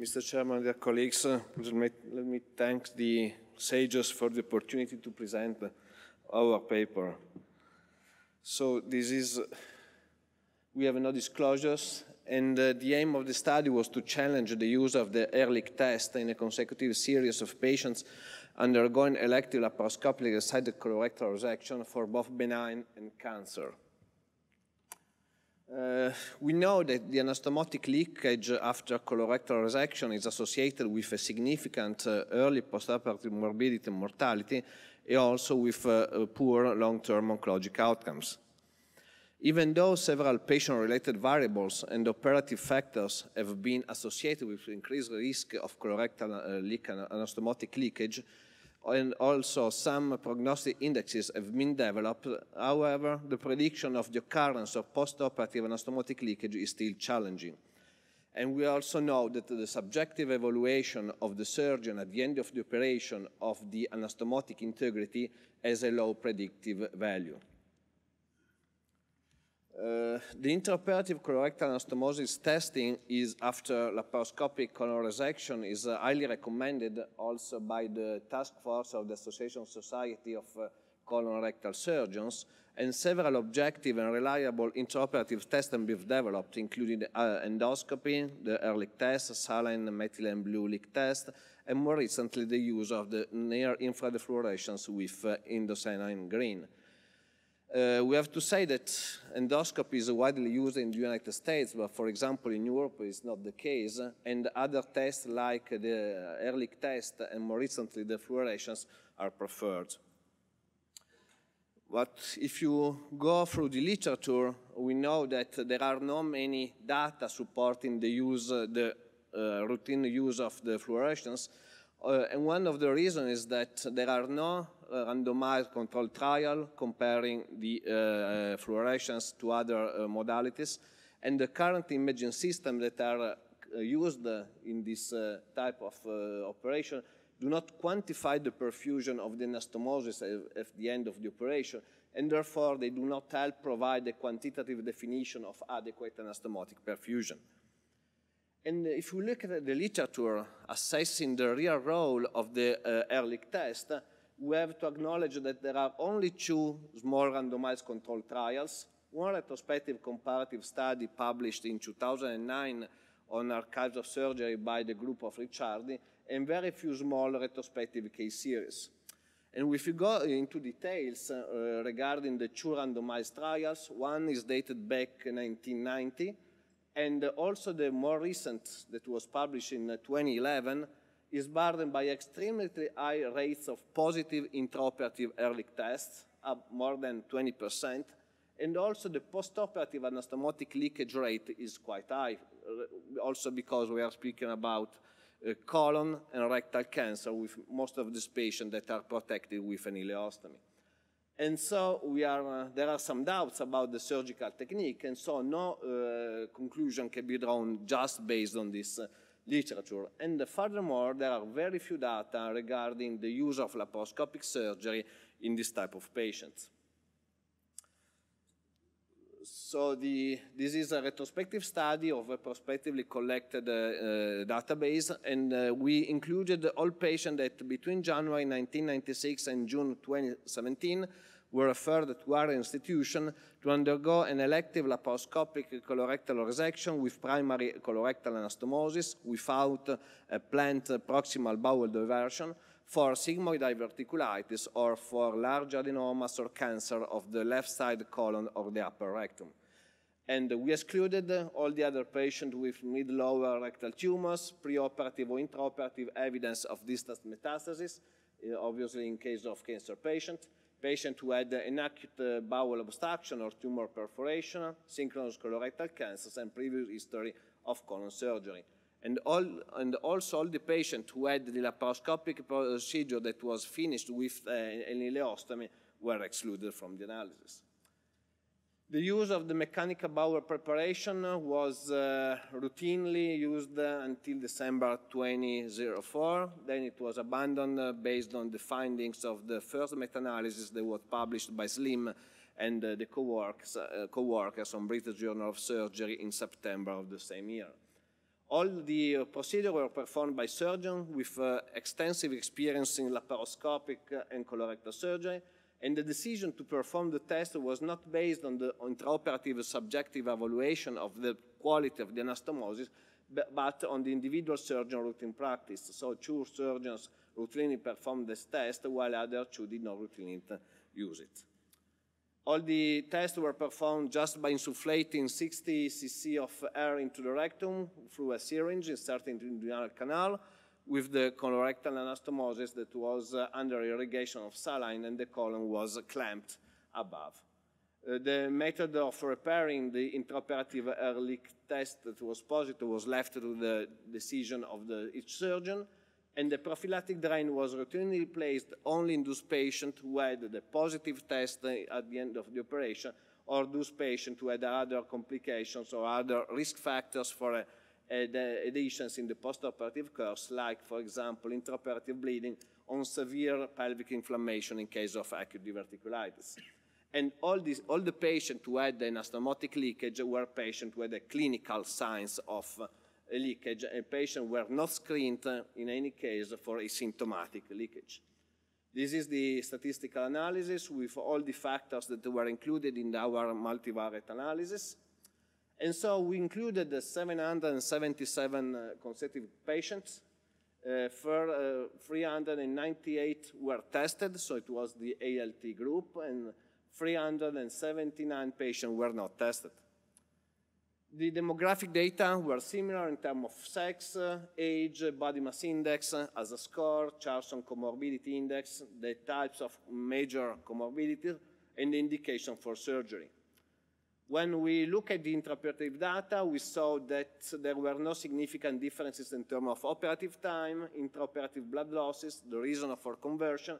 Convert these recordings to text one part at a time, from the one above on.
Mr. Chairman, dear colleagues, uh, let, me, let me thank the sages for the opportunity to present our paper. So this is, we have no disclosures, and uh, the aim of the study was to challenge the use of the Ehrlich test in a consecutive series of patients undergoing elective laparoscopic side colorectal resection for both benign and cancer. Uh, we know that the anastomotic leakage after colorectal resection is associated with a significant uh, early postoperative morbidity and mortality, and also with uh, uh, poor long-term oncologic outcomes. Even though several patient-related variables and operative factors have been associated with increased risk of colorectal uh, leak anastomotic leakage, and also some prognostic indexes have been developed. However, the prediction of the occurrence of postoperative anastomotic leakage is still challenging. And we also know that the subjective evaluation of the surgeon at the end of the operation of the anastomotic integrity has a low predictive value. Uh, the intraoperative colorectal anastomosis testing is after laparoscopic resection is uh, highly recommended also by the task force of the Association Society of uh, Colorectal Surgeons, and several objective and reliable intraoperative tests have been developed, including the, uh, endoscopy, the Ehrlich test, saline methylene blue leak test, and more recently the use of the near-infrared fluorescence with uh, indocyanine green. Uh, we have to say that endoscopy is widely used in the United States, but for example in Europe it's not the case, and other tests like the Ehrlich test and more recently the fluorescence are preferred. But if you go through the literature, we know that there are not many data supporting the use, the uh, routine use of the fluorescence, uh, and one of the reasons is that there are no uh, randomized controlled trial comparing the uh, uh fluorescence to other uh, modalities. And the current imaging systems that are uh, used in this type of operation do not quantify the perfusion of the anastomosis at, at the end of the operation, and therefore they do not help provide a quantitative definition of adequate anastomotic perfusion. And if we look at the literature assessing the real role of the uh, Ehrlich test, we have to acknowledge that there are only two small randomized controlled trials, one retrospective comparative study published in 2009 on archives of surgery by the group of Ricciardi, and very few small retrospective case series. And if you go into details uh, regarding the two randomized trials, one is dated back 1990, and also the more recent that was published in uh, 2011 is burdened by extremely high rates of positive intraoperative early tests, up more than 20%, and also the postoperative anastomotic leakage rate is quite high, uh, also because we are speaking about uh, colon and rectal cancer with most of these patients that are protected with an ileostomy. And so are, uh, there are some doubts about the surgical technique, and so no uh, conclusion can be drawn just based on this uh, literature. And furthermore, there are very few data regarding the use of laparoscopic surgery in this type of patients so the, this is a retrospective study of a prospectively collected uh, database, and uh, we included all patients that between January 1996 and June 2017 were referred to our institution to undergo an elective laparoscopic colorectal resection with primary colorectal anastomosis without a planned proximal bowel diversion for sigmoid diverticulitis or for large adenomas or cancer of the left side colon or the upper rectum. And we excluded all the other patients with mid-lower rectal tumors, preoperative or intraoperative evidence of distant metastasis, eh, obviously in case of cancer patient, patient who had an acute eh, bowel obstruction or tumor perforation, synchronous colorectal cancers, and previous history of colon surgery. And all, and also all the patients who had the laparoscopic procedure that was finished with uh, an ileostomy were excluded from the analysis. The use of the mechanical bowel preparation was uh, routinely used until December 2004. Then it was abandoned based on the findings of the first meta-analysis that was published by Slim and uh, the co-workers, uh, co-workers on British Journal of Surgery in September of the same year. All the uh, procedures were performed by surgeons with uh, extensive experience in laparoscopic uh, and colorectal surgery, and the decision to perform the test was not based on the intraoperative subjective evaluation of the quality of the anastomosis, but, but on the individual surgeon routine practice. So two surgeons routinely performed this test, while other two did not routinely uh, use it. All the tests were performed just by insufflating 60 cc of air into the rectum through a syringe inserted into the anal canal with the colorectal anastomosis that was uh, under irrigation of saline and the colon was clamped above. Uh, the method of repairing the intraoperative air leak test that was positive was left to the decision of the, each surgeon, and the prophylactic drain was routinely placed only in those patients who had the positive test at the end of the operation or those patients who had other complications or other risk factors for uh, additions in the postoperative course, like, for example, intraoperative bleeding on severe pelvic inflammation in case of acute diverticulitis. And all, this, all the patients who had anastomotic leakage were patients with the clinical signs of leakage and patients were not screened in any case for asymptomatic leakage. This is the statistical analysis with all the factors that were included in our multivariate analysis. And so we included 777 uh, consecutive patients. Uh, for, uh, 398 were tested, so it was the ALT group, and 379 patients were not tested. The demographic data were similar in terms of sex, uh, age, body mass index uh, as a score, Charlson comorbidity index, the types of major comorbidities, and the indication for surgery. When we look at the intraoperative data, we saw that there were no significant differences in terms of operative time, intraoperative blood losses, the reason for conversion,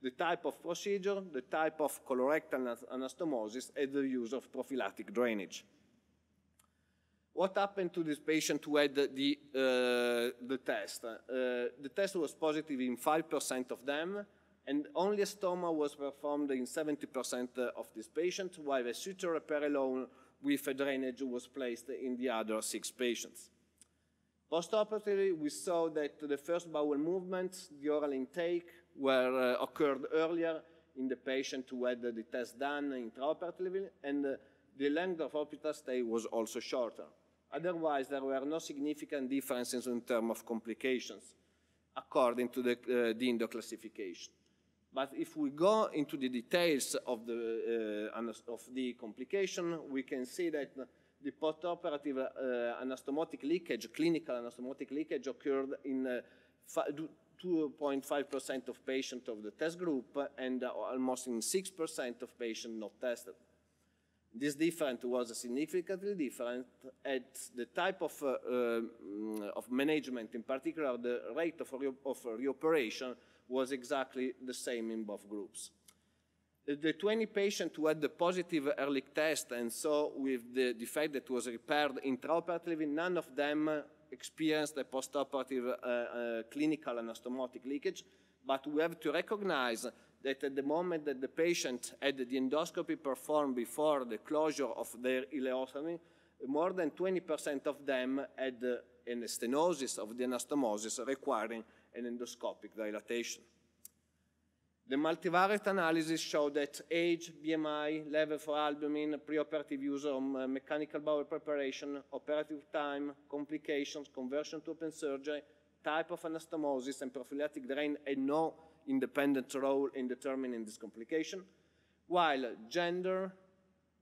the type of procedure, the type of colorectal anastomosis, and the use of prophylactic drainage. What happened to this patient who had the, uh, the test? Uh, the test was positive in 5% of them, and only a stoma was performed in 70% uh, of these patients, while a suture repair alone with a drainage was placed in the other six patients. Postoperatively, we saw that the first bowel movements, the oral intake, were uh, occurred earlier in the patient who had the test done intraoperatively, and uh, the length of hospital stay was also shorter. Otherwise, there were no significant differences in terms of complications according to the uh, DINDO classification. But if we go into the details of the, uh, of the complication, we can see that the postoperative uh, anastomotic leakage, clinical anastomotic leakage, occurred in 2.5% uh, of patients of the test group and uh, almost in 6% of patients not tested. This difference was significantly different at the type of, uh, um, of management, in particular the rate of, re of reoperation was exactly the same in both groups the 20 patients who had the positive early test, and so with the defect that was repaired intraoperatively, none of them experienced a postoperative uh, uh, clinical anastomotic leakage. But we have to recognize that at the moment that the patient had the endoscopy performed before the closure of their ileostomy, more than 20% of them had uh, an stenosis of the anastomosis requiring an endoscopic dilatation. The multivariate analysis showed that age, BMI, level for albumin, preoperative use of uh, mechanical bowel preparation, operative time, complications, conversion to open surgery, type of anastomosis, and prophylactic drain had no independent role in determining this complication, while gender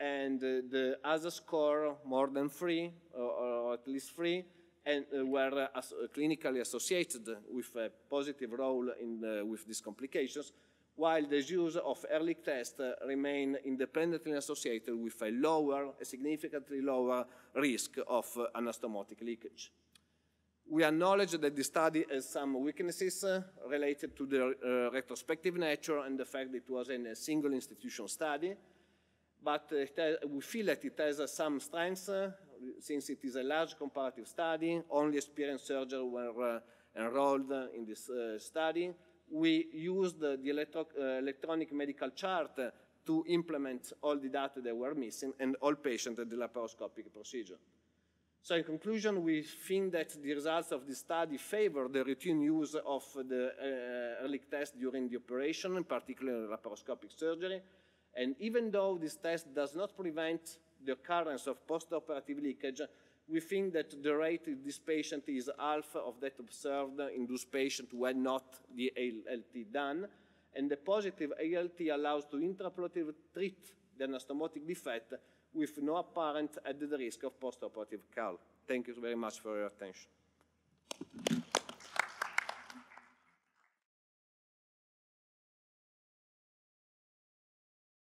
and uh, the other score more than three, or, at least three, and uh, were uh, clinically associated with a positive role in with these complications, while the use of early tests remain independently associated with a lower, a significantly lower risk of anastomotic leakage we acknowledge that the study has some weaknesses uh, related to the uh, retrospective nature and the fact that it was in a single institution study, but uh, has, we feel that it has uh, some strengths uh, since it is a large comparative study, only experienced surgeons were enrolled in this study. We used the electro electronic medical chart to implement all the data that were missing and all patients at the laparoscopic procedure. So in conclusion, we think that the results of the study favor the routine use of the uh, test during the operation, in particular laparoscopic surgery. And even though this test does not prevent the occurrence of postoperative leakage, we think that the rate in this patient is half of that observed in those patients when not the ALT done. And the positive ALT allows to intraoperative treat the anastomotic defect with no apparent added uh, risk of postoperative CAL. Thank you very much for your attention.